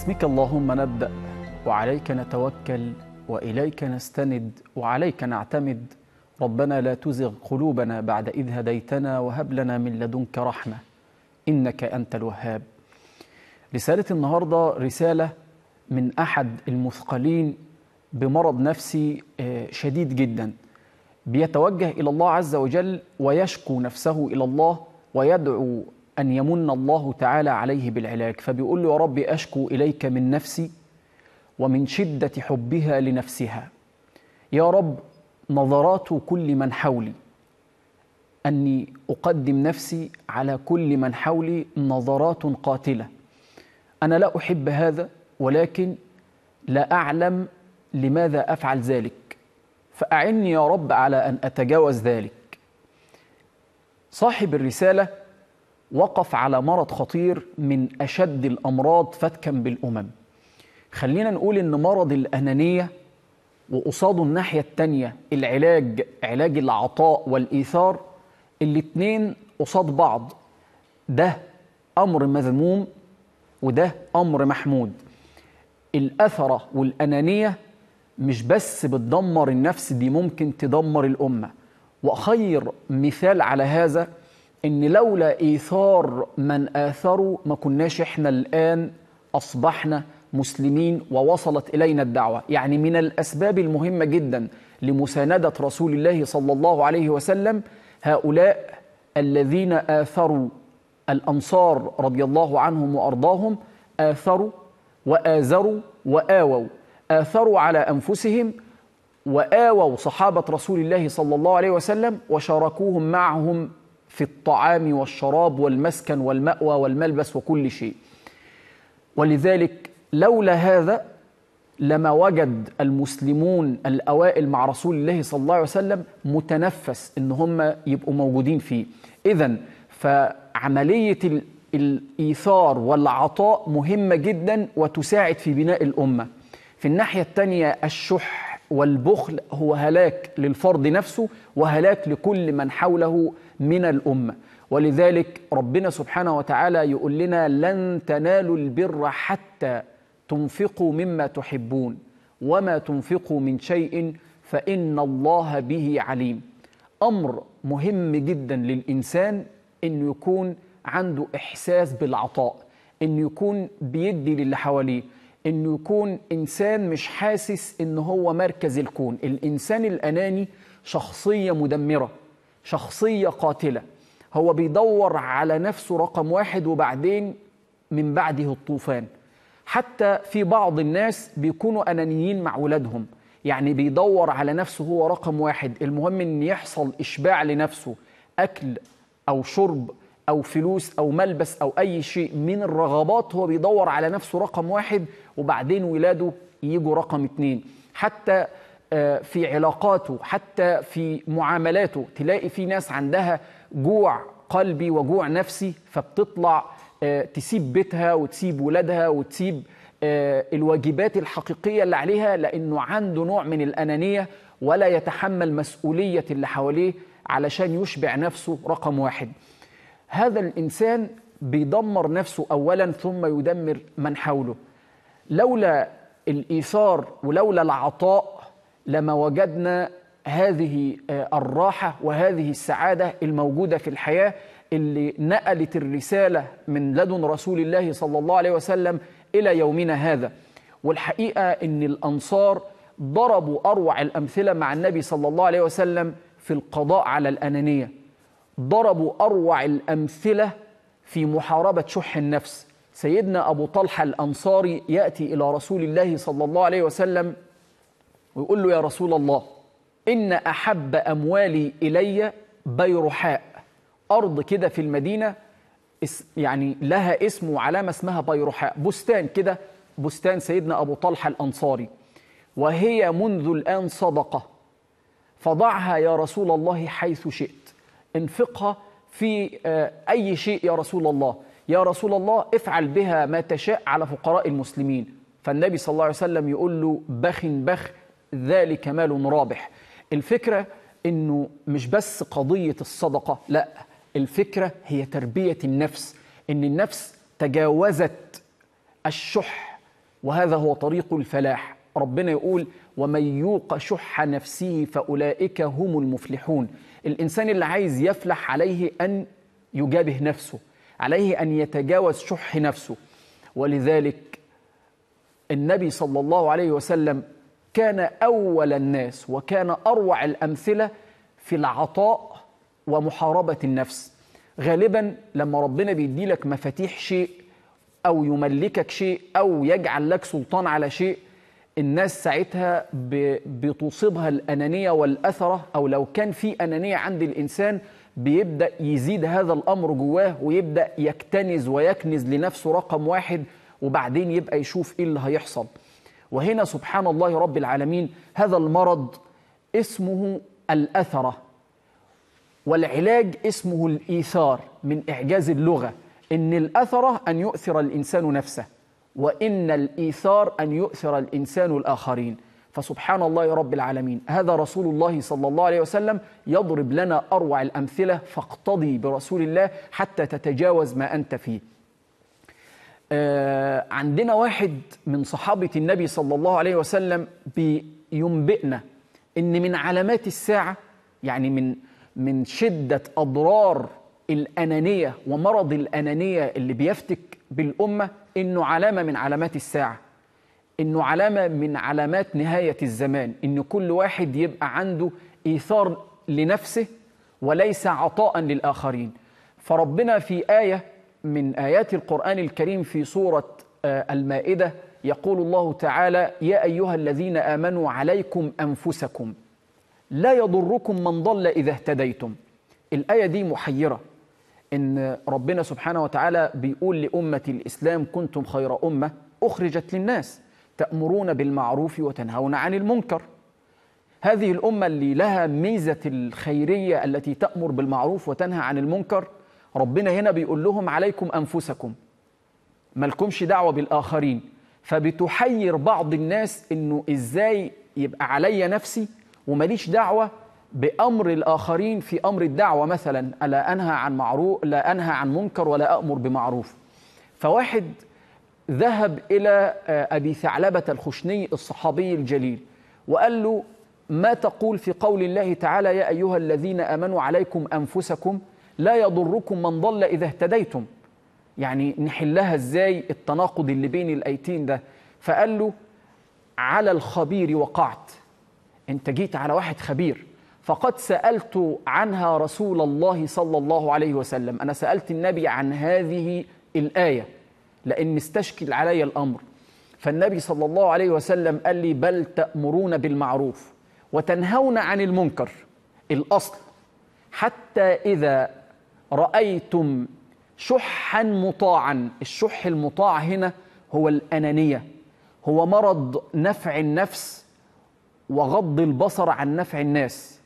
باسمك اللهم نبدأ وعليك نتوكل وإليك نستند وعليك نعتمد ربنا لا تزغ قلوبنا بعد إذ هديتنا وهب لنا من لدنك رحمة إنك أنت الوهاب رسالة النهاردة رسالة من أحد المثقلين بمرض نفسي آه، شديد جدا بيتوجه إلى الله عز وجل ويشكو نفسه إلى الله ويدعو أن يمن الله تعالى عليه بالعلاج فبيقول له يا رب أشكو إليك من نفسي ومن شدة حبها لنفسها يا رب نظرات كل من حولي أني أقدم نفسي على كل من حولي نظرات قاتلة أنا لا أحب هذا ولكن لا أعلم لماذا أفعل ذلك فأعني يا رب على أن أتجاوز ذلك صاحب الرسالة وقف على مرض خطير من أشد الأمراض فتكا بالأمم خلينا نقول إن مرض الأنانية وقصاده الناحية التانية العلاج علاج العطاء والإيثار الاتنين قصاد بعض ده أمر مذموم وده أمر محمود الأثرة والأنانية مش بس بتدمر النفس دي ممكن تدمر الأمة وخير مثال على هذا ان لولا ايثار من اثروا ما كناش احنا الان اصبحنا مسلمين ووصلت الينا الدعوه يعني من الاسباب المهمه جدا لمسانده رسول الله صلى الله عليه وسلم هؤلاء الذين اثروا الانصار رضي الله عنهم وارضاهم اثروا وازروا واووا اثروا على انفسهم واووا صحابه رسول الله صلى الله عليه وسلم وشاركوهم معهم في الطعام والشراب والمسكن والمأوى والملبس وكل شيء ولذلك لولا هذا لما وجد المسلمون الأوائل مع رسول الله صلى الله عليه وسلم متنفس إن هم يبقوا موجودين فيه إذا فعملية الإيثار والعطاء مهمة جدا وتساعد في بناء الأمة في الناحية الثانية الشح والبخل هو هلاك للفرد نفسه وهلاك لكل من حوله من الامه ولذلك ربنا سبحانه وتعالى يقول لنا لن تنالوا البر حتى تنفقوا مما تحبون وما تنفقوا من شيء فان الله به عليم امر مهم جدا للانسان انه يكون عنده احساس بالعطاء انه يكون بيدي للي حواليه انه يكون انسان مش حاسس ان هو مركز الكون الانسان الاناني شخصيه مدمره شخصية قاتلة هو بيدور على نفسه رقم واحد وبعدين من بعده الطوفان حتى في بعض الناس بيكونوا أنانيين مع ولادهم يعني بيدور على نفسه هو رقم واحد المهم ان يحصل اشباع لنفسه اكل او شرب او فلوس او ملبس او اي شيء من الرغبات هو بيدور على نفسه رقم واحد وبعدين ولاده يجوا رقم اتنين حتى آه، في علاقاته حتى في معاملاته تلاقي في ناس عندها جوع قلبي وجوع نفسي فبتطلع آه، تسيب بيتها وتسيب ولادها وتسيب آه، الواجبات الحقيقية اللي عليها لأنه عنده نوع من الأنانية ولا يتحمل مسؤولية اللي حواليه علشان يشبع نفسه رقم واحد هذا الإنسان بيدمر نفسه أولا ثم يدمر من حوله لولا الإيثار ولولا العطاء لما وجدنا هذه آه، الراحة وهذه السعادة الموجودة في الحياة اللي نقلت الرسالة من لدن رسول الله صلى الله عليه وسلم إلى يومنا هذا والحقيقة أن الأنصار ضربوا أروع الأمثلة مع النبي صلى الله عليه وسلم في القضاء على الأنانية ضربوا أروع الأمثلة في محاربة شح النفس سيدنا أبو طلحة الأنصاري يأتي إلى رسول الله صلى الله عليه وسلم ويقول له يا رسول الله إن أحب أموالي إلي بيرحاء أرض كده في المدينة يعني لها اسم وعلامة اسمها بيرحاء بستان كده بستان سيدنا أبو طلحة الأنصاري وهي منذ الآن صدقة فضعها يا رسول الله حيث شئت انفقها في آه، أي شيء يا رسول الله يا رسول الله افعل بها ما تشاء على فقراء المسلمين فالنبي صلى الله عليه وسلم يقول له بخ بخ ذلك مال رابح الفكرة أنه مش بس قضية الصدقة لا الفكرة هي تربية النفس أن النفس تجاوزت الشح وهذا هو طريق الفلاح ربنا يقول ومن يوق شح نفسه فأولئك هم المفلحون الإنسان اللي عايز يفلح عليه أن يجابه نفسه عليه أن يتجاوز شح نفسه ولذلك النبي صلى الله عليه وسلم كان أول الناس وكان أروع الأمثلة في العطاء ومحاربة النفس غالبا لما ربنا بيدي لك مفاتيح شيء أو يملكك شيء أو يجعل لك سلطان على شيء الناس ساعتها بتصيبها الأنانية والأثرة أو لو كان في أنانية عند الإنسان بيبدأ يزيد هذا الأمر جواه ويبدأ يكتنز ويكنز لنفسه رقم واحد وبعدين يبقى يشوف إيه اللي هيحصل وهنا سبحان الله رب العالمين هذا المرض اسمه الأثرة والعلاج اسمه الإيثار من إعجاز اللغة إن الأثرة أن يؤثر الإنسان نفسه وإن الإيثار أن يؤثر الإنسان الآخرين فسبحان الله رب العالمين هذا رسول الله صلى الله عليه وسلم يضرب لنا أروع الأمثلة فاقتضي برسول الله حتى تتجاوز ما أنت فيه آه عندنا واحد من صحابة النبي صلى الله عليه وسلم بينبئنا إن من علامات الساعة يعني من من شدة أضرار الأنانية ومرض الأنانية اللي بيفتك بالأمة إنه علامة من علامات الساعة إنه علامة من علامات نهاية الزمان إن كل واحد يبقى عنده إيثار لنفسه وليس عطاء للآخرين فربنا في آية من آيات القرآن الكريم في سورة آه، المائدة يقول الله تعالى يا أيها الذين آمنوا عليكم أنفسكم لا يضركم من ضل إذا اهتديتم الآية دي محيرة إن ربنا سبحانه وتعالى بيقول لأمة الإسلام كنتم خير أمة أخرجت للناس تأمرون بالمعروف وتنهون عن المنكر هذه الأمة اللي لها ميزة الخيرية التي تأمر بالمعروف وتنهى عن المنكر ربنا هنا بيقول لهم عليكم أنفسكم ملكمش دعوة بالآخرين فبتحير بعض الناس إنه إزاي يبقى عليا نفسي ومليش دعوة بأمر الآخرين في أمر الدعوة مثلا ألا أنهى عن معروف لا أنهى عن منكر ولا امر بمعروف فواحد ذهب إلى آه، أبي ثعلبة الخشني الصحابي الجليل وقال له ما تقول في قول الله تعالى يا أيها الذين آمنوا عليكم أنفسكم لا يضركم من ضل إذا اهتديتم يعني نحلها إزاي التناقض اللي بين الآيتين ده فقال له على الخبير وقعت أنت جيت على واحد خبير فقد سألت عنها رسول الله صلى الله عليه وسلم أنا سألت النبي عن هذه الآية لأن استشكل علي الأمر فالنبي صلى الله عليه وسلم قال لي بل تأمرون بالمعروف وتنهون عن المنكر الأصل حتى إذا رأيتم شحا مطاعا الشح المطاع هنا هو الأنانية هو مرض نفع النفس وغض البصر عن نفع الناس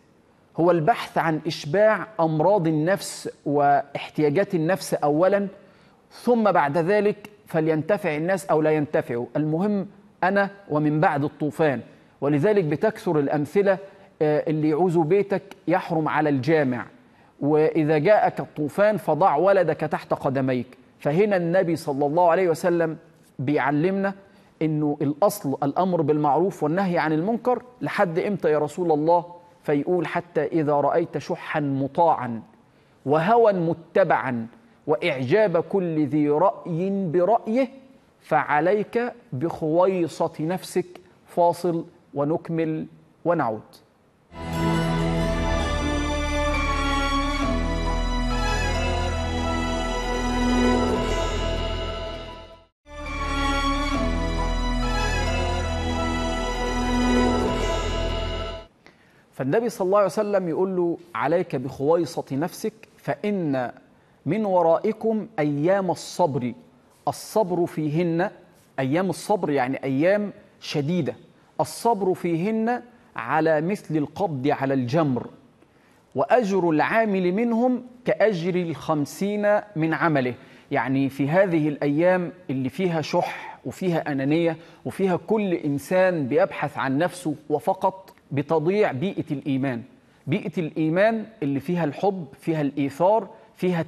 هو البحث عن إشباع أمراض النفس واحتياجات النفس أولا ثم بعد ذلك فلينتفع الناس أو لا ينتفعوا المهم أنا ومن بعد الطوفان ولذلك بتكثر الأمثلة آه، اللي يعوزوا بيتك يحرم على الجامع وإذا جاءك الطوفان فضع ولدك تحت قدميك فهنا النبي صلى الله عليه وسلم بيعلمنا انه الاصل الامر بالمعروف والنهي عن المنكر لحد امتى يا رسول الله فيقول حتى اذا رايت شحا مطاعا وهوى متبعا واعجاب كل ذي راي برايه فعليك بخويصه نفسك فاصل ونكمل ونعود فالنبي صلى الله عليه وسلم يقول له عليك بخويصة نفسك فإن من ورائكم أيام الصبر الصبر فيهن أيام الصبر يعني أيام شديدة الصبر فيهن على مثل القبض على الجمر وأجر العامل منهم كأجر الخمسين من عمله يعني في هذه الأيام اللي فيها شح وفيها أنانية وفيها كل إنسان بيبحث عن نفسه وفقط بتضيع بيئه الايمان بيئه الايمان اللي فيها الحب فيها الايثار فيها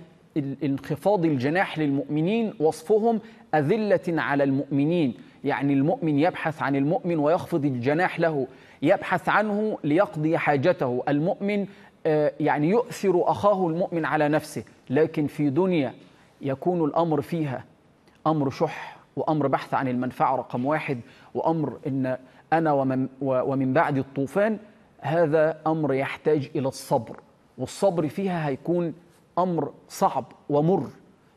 انخفاض الجناح للمؤمنين وصفهم اذله على المؤمنين يعني المؤمن يبحث عن المؤمن ويخفض الجناح له يبحث عنه ليقضي حاجته المؤمن آه، يعني يؤثر اخاه المؤمن على نفسه لكن في دنيا يكون الامر فيها امر شح وامر بحث عن المنفعه رقم واحد وامر ان أنا ومن, ومن بعد الطوفان هذا أمر يحتاج إلى الصبر والصبر فيها هيكون أمر صعب ومر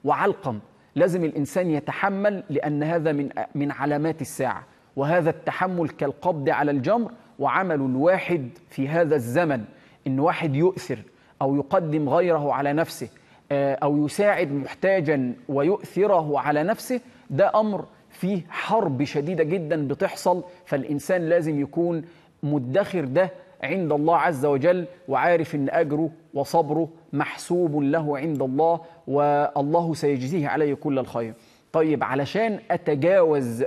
وعلقم لازم الإنسان يتحمل لأن هذا من, من علامات الساعة وهذا التحمل كالقبض على الجمر وعمل الواحد في هذا الزمن إن واحد يؤثر أو يقدم غيره على نفسه آه، أو يساعد محتاجا ويؤثره على نفسه ده أمر في حرب شديدة جدا بتحصل فالإنسان لازم يكون مدخر ده عند الله عز وجل وعارف ان اجره وصبره محسوب له عند الله والله سيجزيه عليه كل الخير. طيب علشان اتجاوز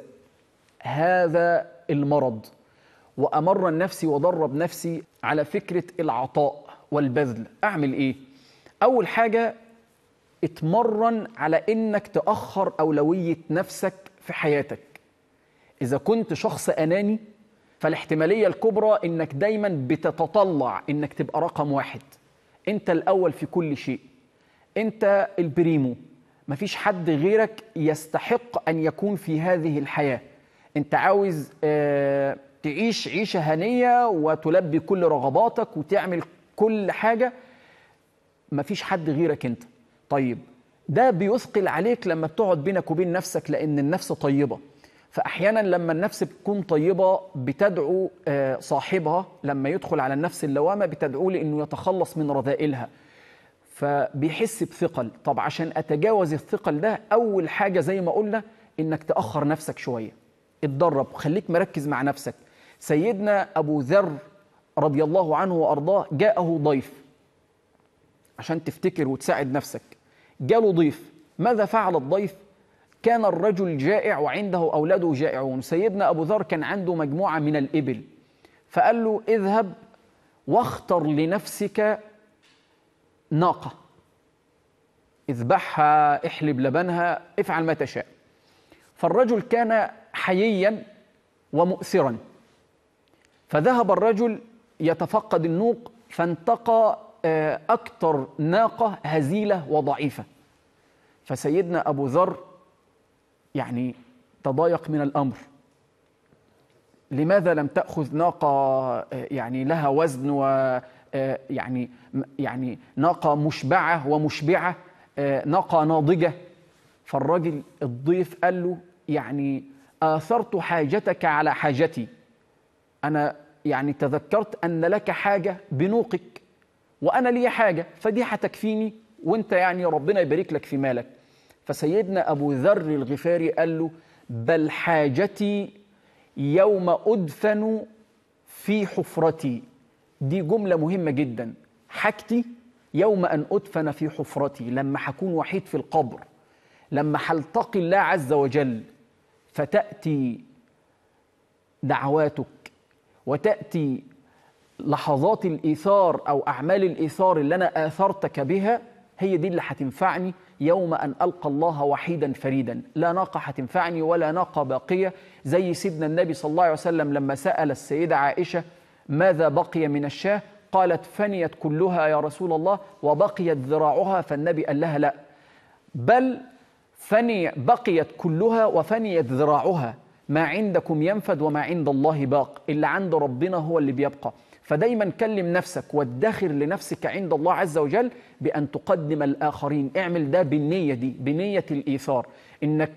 هذا المرض وامر نفسي وادرب نفسي على فكره العطاء والبذل، اعمل ايه؟ اول حاجه اتمرن على انك تاخر اولويه نفسك في حياتك اذا كنت شخص اناني فالاحتماليه الكبرى انك دايما بتتطلع انك تبقى رقم واحد انت الاول في كل شيء انت البريمو مفيش حد غيرك يستحق ان يكون في هذه الحياه انت عاوز آه، تعيش عيشه هنيه وتلبي كل رغباتك وتعمل كل حاجه مفيش حد غيرك انت طيب ده بيثقل عليك لما بتقعد بينك وبين نفسك لأن النفس طيبة فأحيانا لما النفس بتكون طيبة بتدعو آه، صاحبها لما يدخل على النفس اللوامة بتدعوه لأنه يتخلص من رذائلها فبيحس بثقل طب عشان أتجاوز الثقل ده أول حاجة زي ما قلنا إنك تأخر نفسك شوية اتدرب خليك مركز مع نفسك سيدنا أبو ذر رضي الله عنه وأرضاه جاءه ضيف عشان تفتكر وتساعد نفسك جاله ضيف ماذا فعل الضيف كان الرجل جائع وعنده أولاده جائعون سيدنا أبو ذر كان عنده مجموعة من الإبل فقال له اذهب واختر لنفسك ناقة اذبحها احلب لبنها افعل ما تشاء فالرجل كان حييا ومؤثرا فذهب الرجل يتفقد النوق فانتقى آه، أكثر ناقة هزيلة وضعيفة فسيدنا أبو ذر يعني تضايق من الأمر لماذا لم تأخذ ناقة يعني لها وزن و يعني يعني ناقة مشبعة ومشبعة ناقة ناضجة فالراجل الضيف قال له يعني آثرت حاجتك على حاجتي أنا يعني تذكرت أن لك حاجة بنوقك وأنا لي حاجة فدي هتكفيني وانت يعني ربنا يبارك لك في مالك فسيدنا أبو ذر الغفاري قال له بل حاجتي يوم أدفن في حفرتي دي جملة مهمة جدا حاجتي يوم أن أدفن في حفرتي لما هكون وحيد في القبر لما هلتقي الله عز وجل فتأتي دعواتك وتأتي لحظات الإيثار أو أعمال الإيثار اللي أنا آثرتك بها هي دي اللي هتنفعني يوم أن ألقى الله وحيدا فريدا لا ناقة هتنفعني ولا ناقة باقية زي سيدنا النبي صلى الله عليه وسلم لما سأل السيدة عائشة ماذا بقي من الشاه قالت فنيت كلها يا رسول الله وبقيت ذراعها فالنبي قال لها لا بل فني بقيت كلها وفنيت ذراعها ما عندكم ينفد وما عند الله باق اللي عند ربنا هو اللي بيبقى فدايما كلم نفسك وادخر لنفسك عند الله عز وجل بأن تقدم الآخرين اعمل ده بالنية دي بنية الإيثار إنك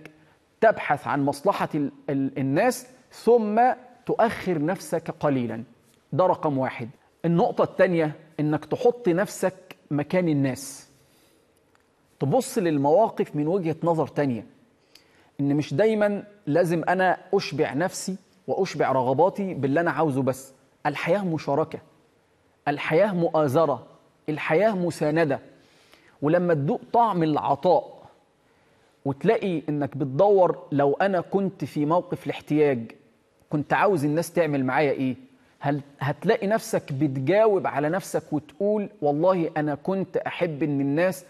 تبحث عن مصلحة الناس ثم تؤخر نفسك قليلا ده رقم واحد النقطة الثانية إنك تحط نفسك مكان الناس تبص للمواقف من وجهة نظر تانية إن مش دايما لازم أنا أشبع نفسي وأشبع رغباتي باللي أنا عاوزه بس الحياة مشاركة الحياة مؤازرة الحياة مساندة ولما تدوق طعم العطاء وتلاقي انك بتدور لو انا كنت في موقف الاحتياج كنت عاوز الناس تعمل معايا ايه هل هتلاقي نفسك بتجاوب على نفسك وتقول والله انا كنت احب ان الناس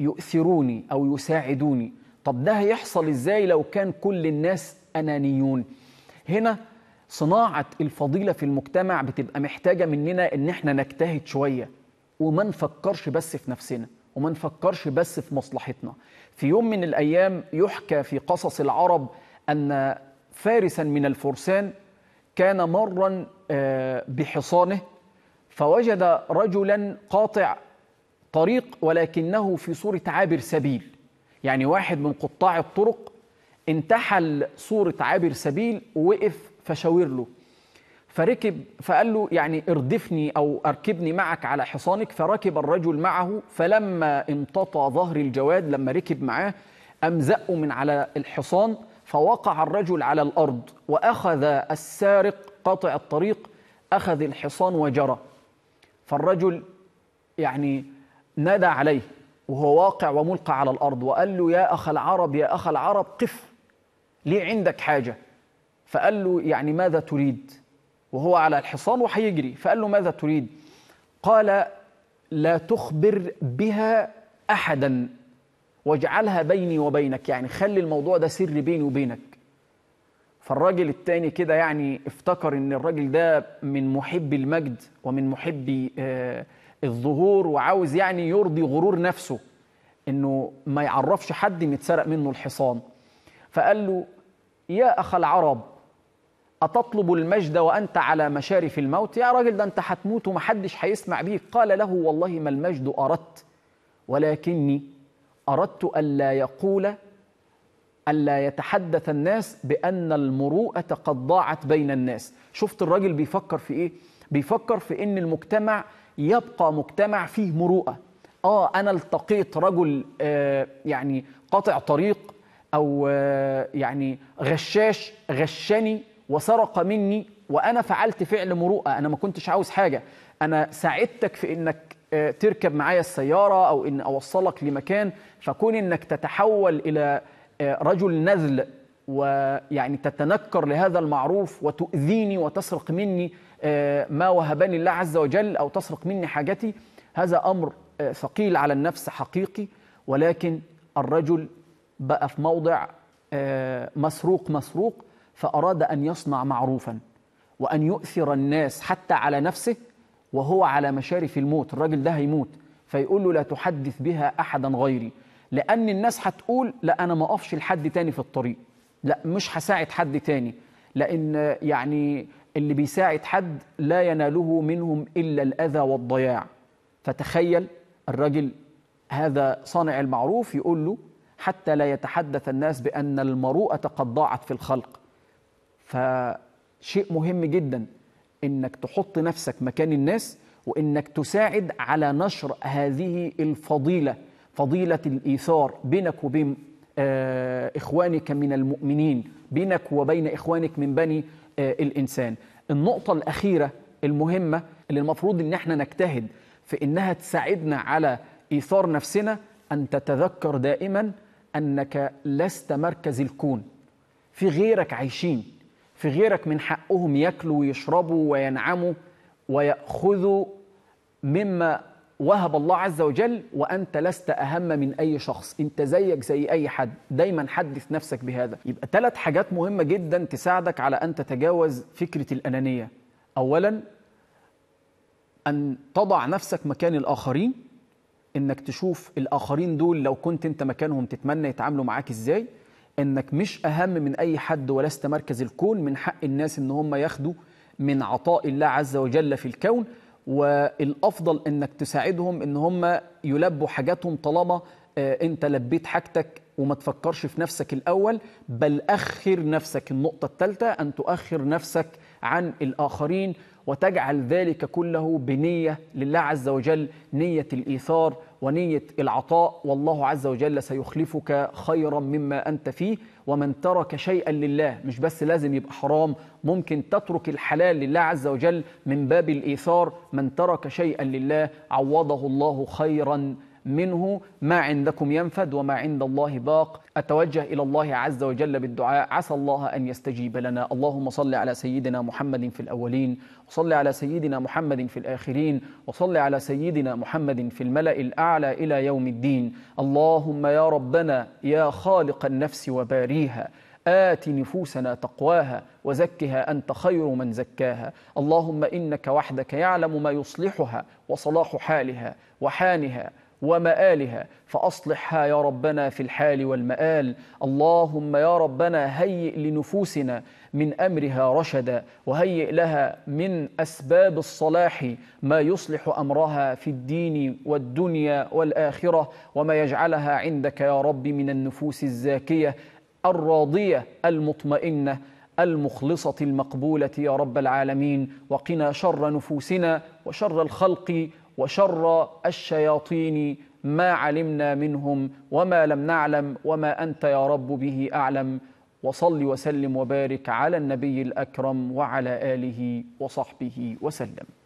يؤثروني او يساعدوني طب ده هيحصل ازاي لو كان كل الناس انانيون هنا صناعة الفضيلة في المجتمع بتبقى محتاجة مننا إن إحنا نجتهد شوية وما نفكرش بس في نفسنا وما نفكرش بس في مصلحتنا في يوم من الأيام يحكى في قصص العرب أن فارسا من الفرسان كان مرا آه، بحصانه فوجد رجلا قاطع طريق ولكنه في صورة عابر سبيل يعني واحد من قطاع الطرق انتحل صورة عابر سبيل ووقف فشاور له فركب فقال له يعني اردفني او اركبني معك على حصانك فركب الرجل معه فلما امتطى ظهر الجواد لما ركب معاه امزقه من على الحصان فوقع الرجل على الارض واخذ السارق قاطع الطريق اخذ الحصان وجرى فالرجل يعني نادى عليه وهو واقع وملقى على الارض وقال له يا اخ العرب يا اخ العرب قف ليه عندك حاجه فقال له يعني ماذا تريد وهو على الحصان وهيجري فقال له ماذا تريد قال لا تخبر بها احدا واجعلها بيني وبينك يعني خلي الموضوع ده سر بيني وبينك فالراجل التاني كده يعني افتكر ان الراجل ده من محبي المجد ومن محبي آه الظهور وعاوز يعني يرضي غرور نفسه انه ما يعرفش حد ان اتسرق منه الحصان فقال له يا اخ العرب أتطلب المجد وأنت على مشارف الموت يا راجل ده أنت هتموت ومحدش هيسمع بيك قال له والله ما المجد أردت ولكني أردت ألا يقول ألا يتحدث الناس بأن المروءة قد ضاعت بين الناس شفت الراجل بيفكر في إيه؟ بيفكر في إن المجتمع يبقى مجتمع فيه مروءة آه أنا التقيت رجل آه يعني قاطع طريق أو آه يعني غشاش غشني وسرق مني وانا فعلت فعل مروءه انا ما كنتش عاوز حاجه انا ساعدتك في انك آه، تركب معايا السياره او ان اوصلك لمكان فكون انك تتحول الى آه، رجل نذل ويعني تتنكر لهذا المعروف وتؤذيني وتسرق مني آه، ما وهبني الله عز وجل او تسرق مني حاجتي هذا امر ثقيل على النفس حقيقي ولكن الرجل بقى في موضع مسروق مسروق فأراد أن يصنع معروفا وأن يؤثر الناس حتى على نفسه وهو على مشارف الموت الراجل ده هيموت فيقول له لا تحدث بها أحدا غيري لأن الناس هتقول لا أنا ما أقفش لحد تاني في الطريق لا مش هساعد حد تاني لأن يعني اللي بيساعد حد لا يناله منهم إلا الأذى والضياع فتخيل الراجل هذا صانع المعروف يقول له حتى لا يتحدث الناس بأن المروءة قد ضاعت في الخلق فشيء مهم جدا انك تحط نفسك مكان الناس وانك تساعد على نشر هذه الفضيله فضيله الايثار بينك وبين آه، اخوانك من المؤمنين بينك وبين اخوانك من بني آه، الانسان النقطه الاخيره المهمه اللي المفروض ان احنا نجتهد في انها تساعدنا على ايثار نفسنا ان تتذكر دائما انك لست مركز الكون في غيرك عايشين في غيرك من حقهم ياكلوا ويشربوا وينعموا ويأخذوا مما وهب الله عز وجل وأنت لست أهم من أي شخص أنت زيك زي أي حد دايما حدث نفسك بهذا يبقى ثلاث حاجات مهمة جدا تساعدك على أن تتجاوز فكرة الأنانية أولا أن تضع نفسك مكان الآخرين إنك تشوف الآخرين دول لو كنت أنت مكانهم تتمنى يتعاملوا معاك إزاي انك مش اهم من اي حد ولست مركز الكون من حق الناس ان هم ياخدوا من عطاء الله عز وجل في الكون والافضل انك تساعدهم ان هم يلبوا حاجاتهم طالما آه، انت لبيت حاجتك وما تفكرش في نفسك الاول بل اخر نفسك النقطه الثالثه ان تؤخر نفسك عن الاخرين وتجعل ذلك كله بنيه لله عز وجل نيه الايثار ونية العطاء والله عز وجل سيخلفك خيرا مما أنت فيه ومن ترك شيئا لله مش بس لازم يبقى حرام ممكن تترك الحلال لله عز وجل من باب الإيثار من ترك شيئا لله عوضه الله خيرا منه ما عندكم ينفد وما عند الله باق أتوجه إلى الله عز وجل بالدعاء عسى الله أن يستجيب لنا اللهم صل على سيدنا محمد في الأولين وصل على سيدنا محمد في الآخرين وصل على سيدنا محمد في الملأ الأعلى إلى يوم الدين اللهم يا ربنا يا خالق النفس وباريها آت نفوسنا تقواها وزكها أنت خير من زكاها اللهم إنك وحدك يعلم ما يصلحها وصلاح حالها وحانها ومآلها فأصلحها يا ربنا في الحال والمآل اللهم يا ربنا هيئ لنفوسنا من أمرها رشدا وهيئ لها من أسباب الصلاح ما يصلح أمرها في الدين والدنيا والآخرة وما يجعلها عندك يا رب من النفوس الزاكية الراضية المطمئنة المخلصة المقبولة يا رب العالمين وقنا شر نفوسنا وشر الخلق وشر الشياطين ما علمنا منهم وما لم نعلم وما أنت يا رب به أعلم وصل وسلم وبارك على النبي الأكرم وعلى آله وصحبه وسلم